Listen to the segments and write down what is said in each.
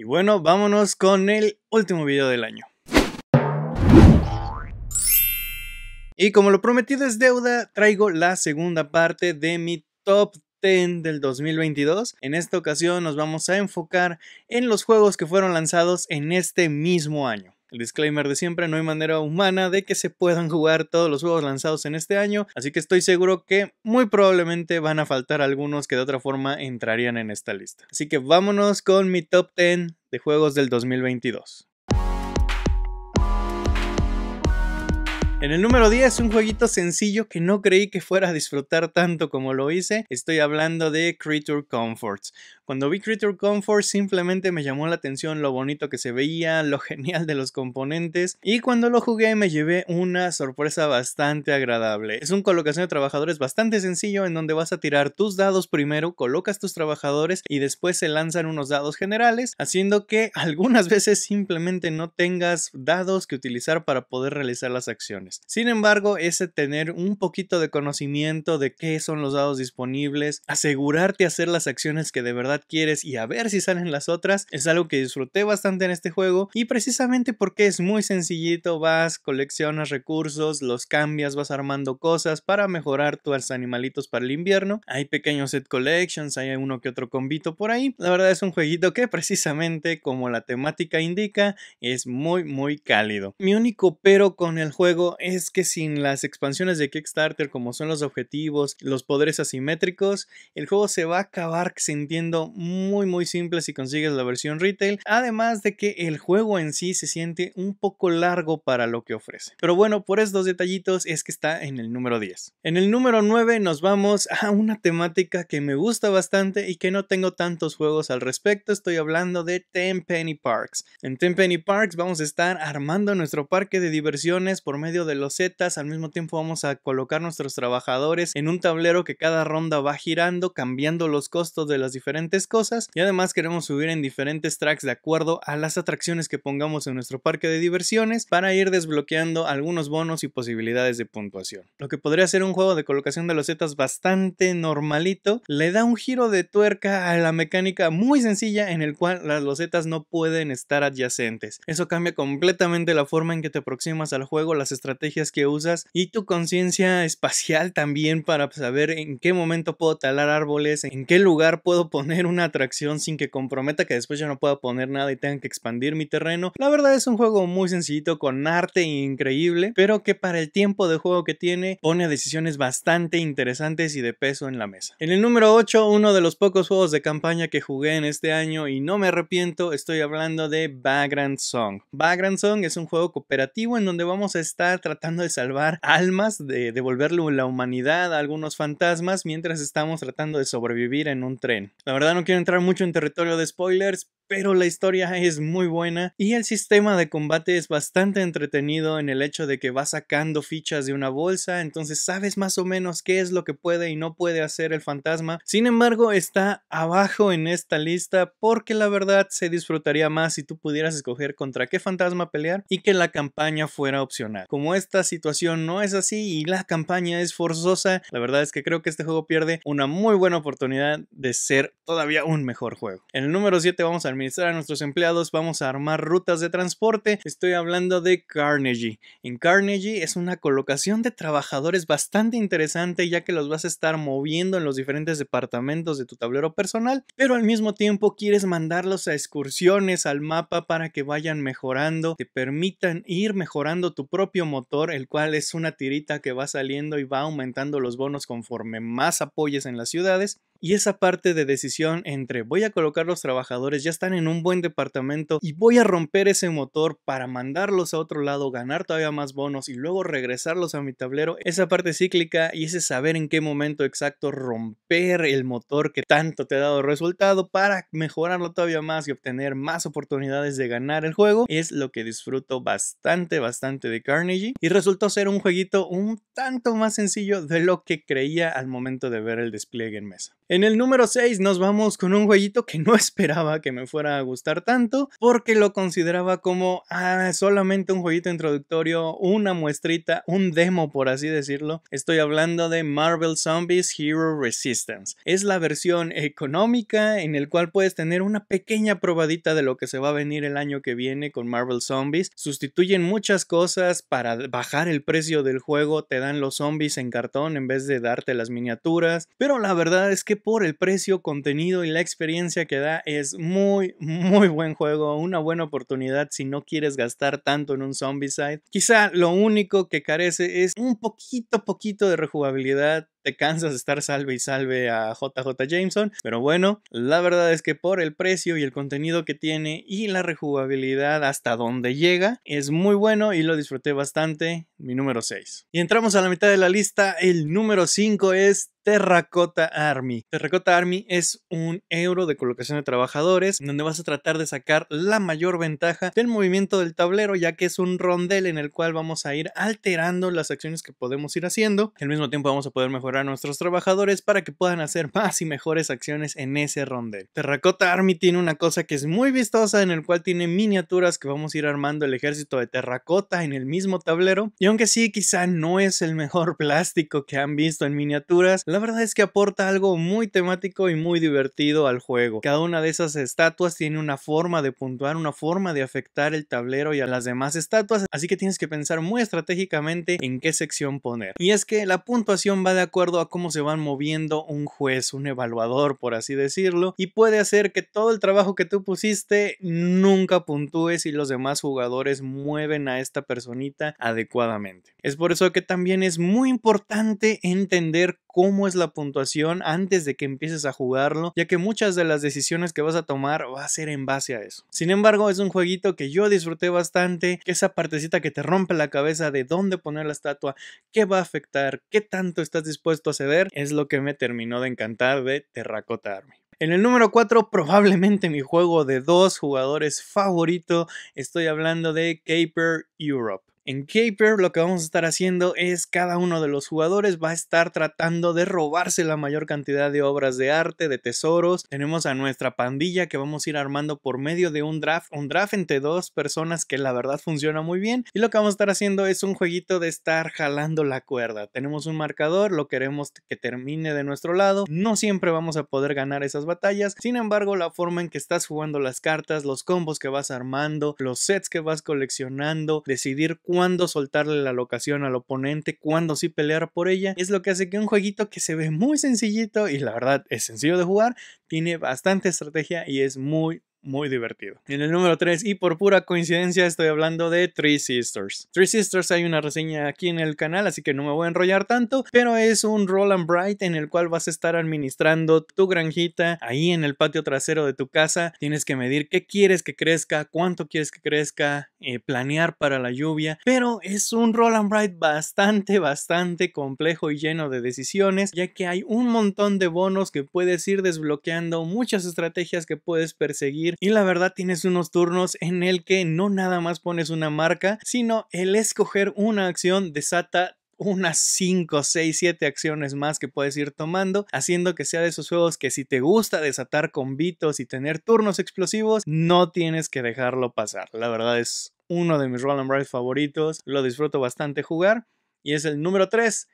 Y bueno, vámonos con el último video del año. Y como lo prometido es deuda, traigo la segunda parte de mi top 10 del 2022. En esta ocasión nos vamos a enfocar en los juegos que fueron lanzados en este mismo año. El disclaimer de siempre, no hay manera humana de que se puedan jugar todos los juegos lanzados en este año, así que estoy seguro que muy probablemente van a faltar algunos que de otra forma entrarían en esta lista. Así que vámonos con mi top 10 de juegos del 2022. En el número 10, un jueguito sencillo que no creí que fuera a disfrutar tanto como lo hice, estoy hablando de Creature Comforts. Cuando vi Creature Comforts simplemente me llamó la atención lo bonito que se veía, lo genial de los componentes y cuando lo jugué me llevé una sorpresa bastante agradable. Es un colocación de trabajadores bastante sencillo en donde vas a tirar tus dados primero, colocas tus trabajadores y después se lanzan unos dados generales, haciendo que algunas veces simplemente no tengas dados que utilizar para poder realizar las acciones. Sin embargo, ese tener un poquito de conocimiento de qué son los dados disponibles, asegurarte hacer las acciones que de verdad quieres y a ver si salen las otras, es algo que disfruté bastante en este juego y precisamente porque es muy sencillito, vas, coleccionas recursos, los cambias, vas armando cosas para mejorar tus animalitos para el invierno. Hay pequeños set collections, hay uno que otro convito por ahí. La verdad es un jueguito que precisamente como la temática indica, es muy muy cálido. Mi único pero con el juego es que sin las expansiones de Kickstarter, como son los objetivos, los poderes asimétricos, el juego se va a acabar sintiendo muy muy simple si consigues la versión retail, además de que el juego en sí se siente un poco largo para lo que ofrece. Pero bueno, por estos detallitos es que está en el número 10. En el número 9 nos vamos a una temática que me gusta bastante y que no tengo tantos juegos al respecto, estoy hablando de Tenpenny Parks. En Tenpenny Parks vamos a estar armando nuestro parque de diversiones por medio de de los al mismo tiempo vamos a colocar nuestros trabajadores en un tablero que cada ronda va girando, cambiando los costos de las diferentes cosas y además queremos subir en diferentes tracks de acuerdo a las atracciones que pongamos en nuestro parque de diversiones para ir desbloqueando algunos bonos y posibilidades de puntuación. Lo que podría ser un juego de colocación de los bastante normalito, le da un giro de tuerca a la mecánica muy sencilla en el cual las losetas no pueden estar adyacentes. Eso cambia completamente la forma en que te aproximas al juego, las estrategias estrategias que usas y tu conciencia espacial también para saber en qué momento puedo talar árboles, en qué lugar puedo poner una atracción sin que comprometa que después yo no pueda poner nada y tenga que expandir mi terreno. La verdad es un juego muy sencillito con arte increíble, pero que para el tiempo de juego que tiene pone decisiones bastante interesantes y de peso en la mesa. En el número 8, uno de los pocos juegos de campaña que jugué en este año y no me arrepiento, estoy hablando de Background Song. Background Song es un juego cooperativo en donde vamos a estar tratando de salvar almas, de devolverle la humanidad a algunos fantasmas, mientras estamos tratando de sobrevivir en un tren. La verdad no quiero entrar mucho en territorio de spoilers, pero la historia es muy buena y el sistema de combate es bastante entretenido en el hecho de que va sacando fichas de una bolsa, entonces sabes más o menos qué es lo que puede y no puede hacer el fantasma. Sin embargo, está abajo en esta lista porque la verdad se disfrutaría más si tú pudieras escoger contra qué fantasma pelear y que la campaña fuera opcional. Como esta situación no es así y la campaña es forzosa, la verdad es que creo que este juego pierde una muy buena oportunidad de ser todavía un mejor juego. En el número 7 vamos al administrar a nuestros empleados, vamos a armar rutas de transporte. Estoy hablando de Carnegie. En Carnegie es una colocación de trabajadores bastante interesante ya que los vas a estar moviendo en los diferentes departamentos de tu tablero personal, pero al mismo tiempo quieres mandarlos a excursiones al mapa para que vayan mejorando, te permitan ir mejorando tu propio motor, el cual es una tirita que va saliendo y va aumentando los bonos conforme más apoyes en las ciudades. Y esa parte de decisión entre voy a colocar los trabajadores, ya están en un buen departamento y voy a romper ese motor para mandarlos a otro lado, ganar todavía más bonos y luego regresarlos a mi tablero, esa parte cíclica y ese saber en qué momento exacto romper el motor que tanto te ha dado resultado para mejorarlo todavía más y obtener más oportunidades de ganar el juego es lo que disfruto bastante, bastante de Carnegie y resultó ser un jueguito un tanto más sencillo de lo que creía al momento de ver el despliegue en mesa. En el número 6 nos vamos con un jueguito que no esperaba que me fuera a gustar tanto, porque lo consideraba como ah, solamente un jueguito introductorio, una muestrita, un demo por así decirlo. Estoy hablando de Marvel Zombies Hero Resistance. Es la versión económica en el cual puedes tener una pequeña probadita de lo que se va a venir el año que viene con Marvel Zombies. Sustituyen muchas cosas para bajar el precio del juego, te dan los zombies en cartón en vez de darte las miniaturas, pero la verdad es que por el precio, contenido y la experiencia que da es muy, muy buen juego, una buena oportunidad si no quieres gastar tanto en un Zombicide. Quizá lo único que carece es un poquito, poquito de rejugabilidad te cansas de estar salve y salve a JJ Jameson, pero bueno, la verdad es que por el precio y el contenido que tiene y la rejugabilidad hasta donde llega, es muy bueno y lo disfruté bastante, mi número 6. Y entramos a la mitad de la lista, el número 5 es Terracota Army. Terracota Army es un euro de colocación de trabajadores donde vas a tratar de sacar la mayor ventaja del movimiento del tablero ya que es un rondel en el cual vamos a ir alterando las acciones que podemos ir haciendo. Al mismo tiempo vamos a poder mejorar a nuestros trabajadores para que puedan hacer más y mejores acciones en ese rondel. Terracota Army tiene una cosa que es muy vistosa en el cual tiene miniaturas que vamos a ir armando el ejército de terracota en el mismo tablero y aunque sí quizá no es el mejor plástico que han visto en miniaturas, la verdad es que aporta algo muy temático y muy divertido al juego. Cada una de esas estatuas tiene una forma de puntuar, una forma de afectar el tablero y a las demás estatuas, así que tienes que pensar muy estratégicamente en qué sección poner. Y es que la puntuación va de acuerdo a cómo se van moviendo un juez, un evaluador, por así decirlo, y puede hacer que todo el trabajo que tú pusiste nunca puntúe si los demás jugadores mueven a esta personita adecuadamente. Es por eso que también es muy importante entender cómo es la puntuación antes de que empieces a jugarlo, ya que muchas de las decisiones que vas a tomar va a ser en base a eso. Sin embargo, es un jueguito que yo disfruté bastante, que esa partecita que te rompe la cabeza de dónde poner la estatua, qué va a afectar, qué tanto estás dispuesto puesto a ceder es lo que me terminó de encantar de terracotarme. Army. En el número 4, probablemente mi juego de dos jugadores favorito, estoy hablando de Caper Europe. En Caper lo que vamos a estar haciendo es cada uno de los jugadores va a estar tratando de robarse la mayor cantidad de obras de arte, de tesoros. Tenemos a nuestra pandilla que vamos a ir armando por medio de un draft, un draft entre dos personas que la verdad funciona muy bien. Y lo que vamos a estar haciendo es un jueguito de estar jalando la cuerda. Tenemos un marcador, lo queremos que termine de nuestro lado. No siempre vamos a poder ganar esas batallas. Sin embargo, la forma en que estás jugando las cartas, los combos que vas armando, los sets que vas coleccionando, decidir cuándo soltarle la locación al oponente, cuándo sí pelear por ella. Es lo que hace que un jueguito que se ve muy sencillito y la verdad es sencillo de jugar, tiene bastante estrategia y es muy muy divertido. En el número 3, y por pura coincidencia, estoy hablando de Three Sisters. Three Sisters hay una reseña aquí en el canal, así que no me voy a enrollar tanto, pero es un Roll and Bright en el cual vas a estar administrando tu granjita ahí en el patio trasero de tu casa. Tienes que medir qué quieres que crezca, cuánto quieres que crezca, eh, planear para la lluvia, pero es un Roll and Bright bastante, bastante complejo y lleno de decisiones, ya que hay un montón de bonos que puedes ir desbloqueando, muchas estrategias que puedes perseguir y la verdad tienes unos turnos en el que no nada más pones una marca, sino el escoger una acción desata unas 5, 6, 7 acciones más que puedes ir tomando, haciendo que sea de esos juegos que si te gusta desatar convitos y tener turnos explosivos, no tienes que dejarlo pasar. La verdad es uno de mis Roll and Ride favoritos, lo disfruto bastante jugar y es el número 3.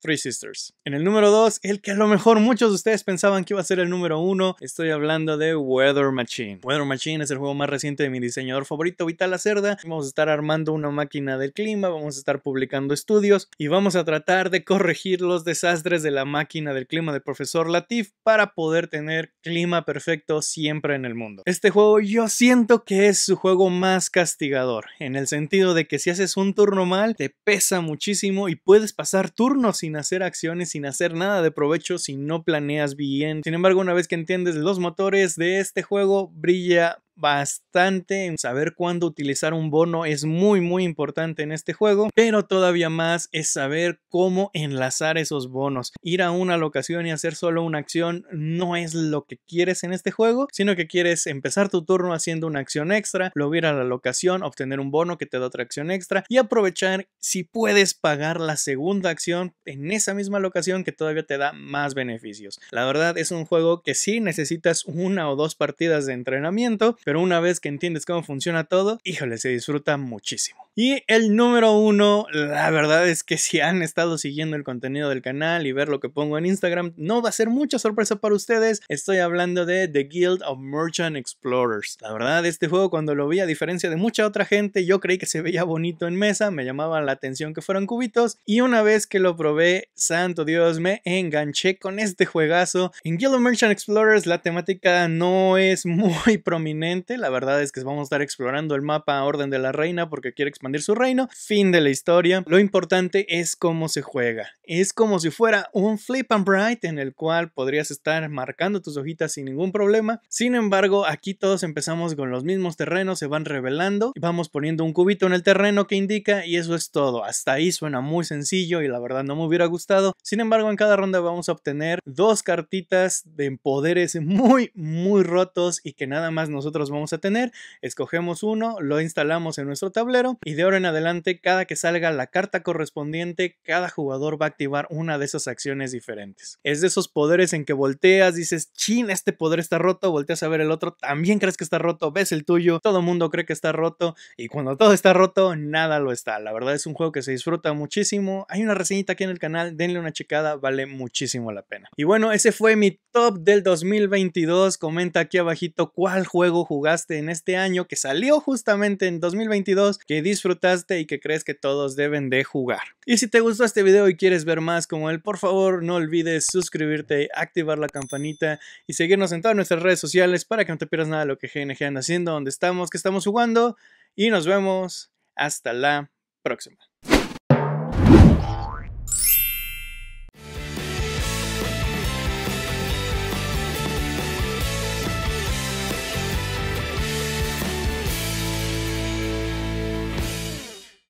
Three Sisters. En el número 2, el que a lo mejor muchos de ustedes pensaban que iba a ser el número 1, estoy hablando de Weather Machine. Weather Machine es el juego más reciente de mi diseñador favorito, Vital Acerda. Vamos a estar armando una máquina del clima, vamos a estar publicando estudios y vamos a tratar de corregir los desastres de la máquina del clima del profesor Latif para poder tener clima perfecto siempre en el mundo. Este juego yo siento que es su juego más castigador, en el sentido de que si haces un turno mal, te pesa muchísimo y puedes pasar turnos sin sin hacer acciones, sin hacer nada de provecho si no planeas bien. Sin embargo, una vez que entiendes los motores de este juego, brilla bastante en saber cuándo utilizar un bono es muy muy importante en este juego, pero todavía más es saber cómo enlazar esos bonos. Ir a una locación y hacer solo una acción no es lo que quieres en este juego, sino que quieres empezar tu turno haciendo una acción extra, lo ir a la locación, obtener un bono que te da otra acción extra y aprovechar si puedes pagar la segunda acción en esa misma locación que todavía te da más beneficios. La verdad es un juego que sí necesitas una o dos partidas de entrenamiento, pero una vez que entiendes cómo funciona todo, híjole, se disfruta muchísimo. Y el número uno, la verdad es que si han estado siguiendo el contenido del canal y ver lo que pongo en Instagram, no va a ser mucha sorpresa para ustedes. Estoy hablando de The Guild of Merchant Explorers. La verdad, este juego cuando lo vi, a diferencia de mucha otra gente, yo creí que se veía bonito en mesa, me llamaba la atención que fueran cubitos. Y una vez que lo probé, santo Dios, me enganché con este juegazo. En Guild of Merchant Explorers la temática no es muy prominente la verdad es que vamos a estar explorando el mapa a orden de la reina porque quiere expandir su reino. Fin de la historia. Lo importante es cómo se juega. Es como si fuera un flip and bright en el cual podrías estar marcando tus hojitas sin ningún problema. Sin embargo, aquí todos empezamos con los mismos terrenos, se van revelando, y vamos poniendo un cubito en el terreno que indica y eso es todo. Hasta ahí suena muy sencillo y la verdad no me hubiera gustado. Sin embargo, en cada ronda vamos a obtener dos cartitas de poderes muy, muy rotos y que nada más nosotros los vamos a tener, escogemos uno, lo instalamos en nuestro tablero y de ahora en adelante cada que salga la carta correspondiente, cada jugador va a activar una de esas acciones diferentes. Es de esos poderes en que volteas, dices, chin, este poder está roto, volteas a ver el otro, también crees que está roto, ves el tuyo, todo mundo cree que está roto y cuando todo está roto, nada lo está. La verdad es un juego que se disfruta muchísimo. Hay una reseñita aquí en el canal, denle una checada, vale muchísimo la pena. Y bueno, ese fue mi top del 2022. Comenta aquí abajito cuál juego jugaste en este año, que salió justamente en 2022, que disfrutaste y que crees que todos deben de jugar. Y si te gustó este video y quieres ver más como él, por favor no olvides suscribirte, activar la campanita y seguirnos en todas nuestras redes sociales para que no te pierdas nada de lo que GNG anda haciendo, donde estamos, que estamos jugando y nos vemos hasta la próxima.